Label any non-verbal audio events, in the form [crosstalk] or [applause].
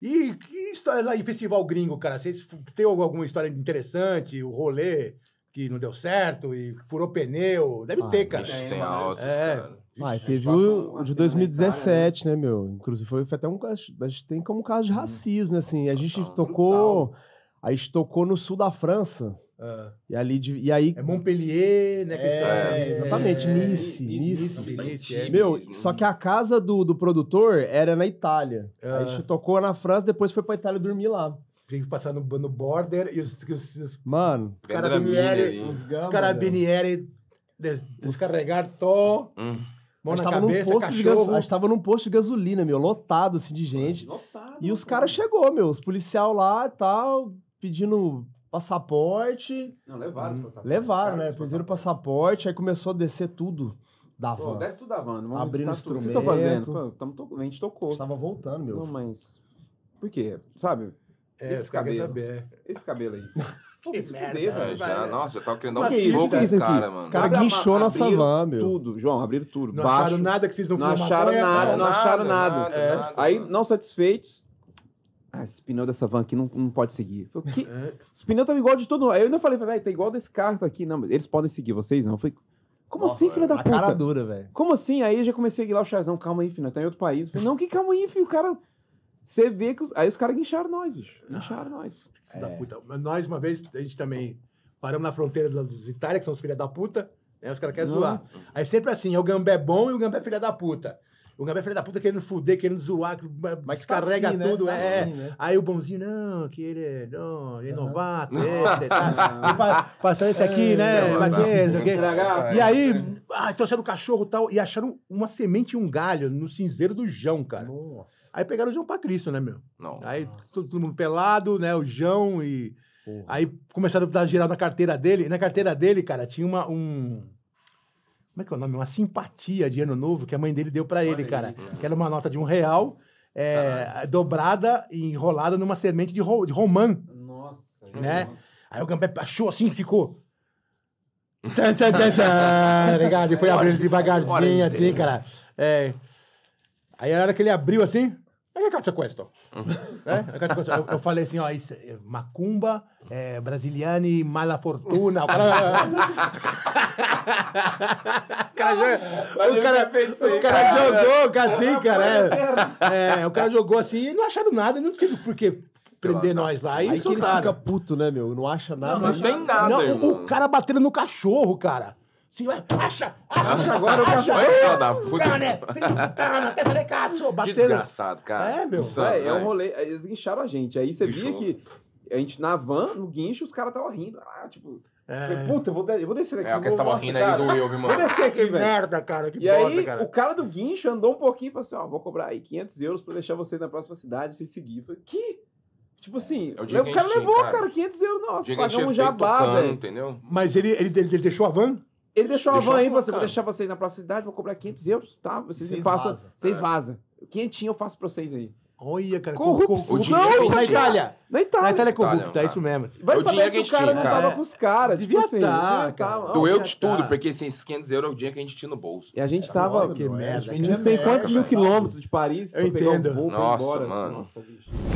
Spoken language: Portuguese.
E que história lá em festival gringo, cara? Vocês têm alguma história interessante? O rolê que não deu certo e furou pneu? Deve ah, ter, cara. Bicho, tem altos, é. cara. Ah, teve o, de 2017, né? né? meu? Inclusive foi, foi até um caso. A gente tem como caso de uhum. racismo, né? Assim, a gente tocou. A gente tocou no sul da França. É. E ali de, e aí É Montpellier, né? É, é, exatamente, Nice, Nice. nice. nice. Meu, só que a casa do, do produtor era na Itália. É. a Aí tocou na França, depois foi pra Itália dormir lá. Tem que passar no, no border e os. os, os Mano, os carabinieri. Os, os carabinieri des, descarregar to. Hum. Mão a gente, tava cabeça, num posto de a gente tava num posto de gasolina, meu, lotado assim de gente. Lotado, e os caras chegou, meu, os policial lá e tal, pedindo passaporte. Não, levaram os passaportes. Levaram, né? Puseram o passaporte, aí começou a descer tudo da van. Pô, desce tudo da van. Vamos Abrindo instrumento. Tudo. O que vocês estão fazendo? Tamo, A gente tocou. Estava voltando, meu. Não, mas... Por quê? Sabe? É, esse cabelo. Saber. Esse cabelo aí. [laughs] Pô, que merda, né? já, é nossa, eu tava querendo dar um que com esse cara, mano. Os caras guinchou nossa van, meu. Tudo, João, abriram tudo. Não baixo, acharam nada que vocês não, não acharam nada, Não acharam é. nada. Aí, não satisfeitos, ah, esse pneu dessa van aqui não, não pode seguir. Eu falei, Esse pneu tava igual de todo mundo. Aí eu ainda falei, velho, tá igual desse carro tá aqui. Não, eles podem seguir, vocês não. Eu falei, como assim, filha da puta? cara dura, velho. Como assim? Aí eu já comecei a ir lá o Charzão, calma aí, filho, tá em outro país. Eu falei, não, que calma aí, filho, o cara... Você vê que os... Aí os caras guincharam nós, bicho. Ah, guincharam nós. Filho da é. puta. Mas Nós, uma vez, a gente também paramos na fronteira dos Itália, que são os filha da puta. Né? Os caras querem zoar. Aí sempre assim, é o gambé é bom e o gambé é filha da puta. O Gabriel é filho da puta querendo fuder, querendo zoar, mas descarrega assim, tudo. Né? É. Assim, né? Aí o bonzinho, não, que ele é, não, ele é novato, não. É, tá, [laughs] passando esse aqui, é, né? E né? aí, ah, trouxeram então o cachorro e tal, e acharam uma semente e um galho no cinzeiro do Jão, cara. Nossa. Aí pegaram o Jão pra Cristo, né, meu? Não. Aí todo, todo mundo pelado, né? O Jão e. Porra. Aí começaram a dar geral na carteira dele. E na carteira dele, cara, tinha uma, um como é que é o nome? Uma simpatia de ano novo que a mãe dele deu para ele, cara. Que era uma nota de um real é, dobrada e enrolada numa semente de, ro de romã. Nossa, né? Aí o Gambé achou assim e ficou. Tchan, tchan, tchan, tchan, ligado? E foi abrindo devagarzinho, assim, cara. É. Aí a hora que ele abriu assim che cazzo è questo? eh? falei assim, ó, isso, é, macumba, é, brasiliani, mala fortuna. [laughs] O cara, jogou, cara, o cara, jogou, cara, assim, cara. É, é. é, o cara jogou assim e não acharam nada, não tive por que prender claro, nós lá. Aí isso, que ele cara. fica puto, né, meu? Não acha nada. Não, não, não tem nada. Não, o, o cara batendo no cachorro, cara. Sì, acha, acha, acha agora o acha, acha, da puta. Né? Que né, desgraçado, cara. É, meu, Insano, véio, é um rolê. Eles guincharam a gente. Aí você via que a gente na van, no guincho, os caras estavam rindo. Ah, tipo, é. Falei, puta, eu vou, eu vou descer é, aqui. É, que estavam rindo cara. aí do Will, mano. Vou descer aqui, [laughs] velho. merda, cara. Que e bosta, aí, cara. o cara do guincho andou um pouquinho e falou assim, ó, vou cobrar aí 500 euros pra deixar você na próxima cidade sem seguir. falei, que... Tipo é, assim, é, o, o cara levou, tinha, cara, 500 euros, nossa, pagamos um jabá, velho. Entendeu? Mas ele, ele, ele deixou a van? Ele deixou a van aí, você, vou deixar vocês na próxima cidade, vou cobrar 500 euros, tá? Vocês, vocês passam, vocês é. vazam. Quinhentinho eu faço pra vocês aí. Olha, cara, corrupção dinheiro, na Itália. Na Itália. Na Itália é corrupta, tá, é isso mesmo. Vai é o saber que o cara tinha, não cara. tava com os caras. Devia tipo assim, tá, né, cara. Doeu de tudo, tá. porque assim, esses 500 euros é o dinheiro que a gente tinha no bolso. E a gente Era é tava mano, que merda, não sei quantos mil quilômetros de Paris. Eu entendo. Nossa, mano. Nossa, bicho.